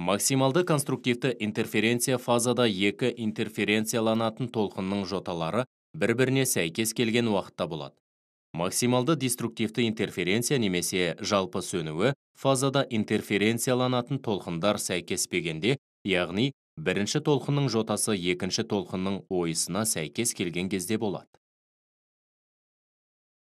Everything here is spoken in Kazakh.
максималды конструктивті интерференция фазада екі интерференцияланатын толқынның жоталары бір біріне сәйкес келген уақытта болады максималды деструктивті интерференция немесе жалпы сөнуі фазада интерференцияланатын толқындар сәйкеспегенде яғни бірінші толқынның жотасы екінші толқынның ойысына сәйкес келген кезде болады